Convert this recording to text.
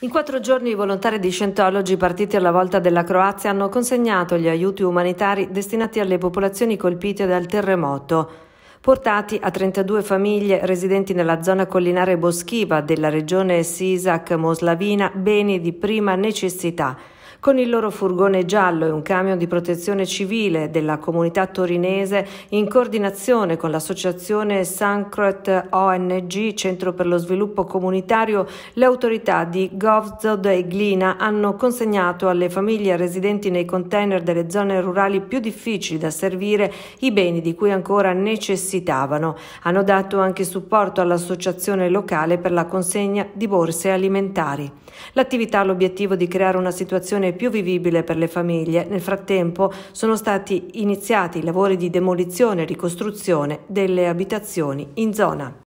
In quattro giorni i volontari di Scientology partiti alla volta della Croazia hanno consegnato gli aiuti umanitari destinati alle popolazioni colpite dal terremoto, portati a 32 famiglie residenti nella zona collinare boschiva della regione Sisak-Moslavina beni di prima necessità con il loro furgone giallo e un camion di protezione civile della comunità torinese, in coordinazione con l'associazione Sancret ONG Centro per lo Sviluppo Comunitario, le autorità di Govzod e Glina hanno consegnato alle famiglie residenti nei container delle zone rurali più difficili da servire i beni di cui ancora necessitavano. Hanno dato anche supporto all'associazione locale per la consegna di borse alimentari. L'attività ha l'obiettivo di creare una situazione più vivibile per le famiglie, nel frattempo sono stati iniziati i lavori di demolizione e ricostruzione delle abitazioni in zona.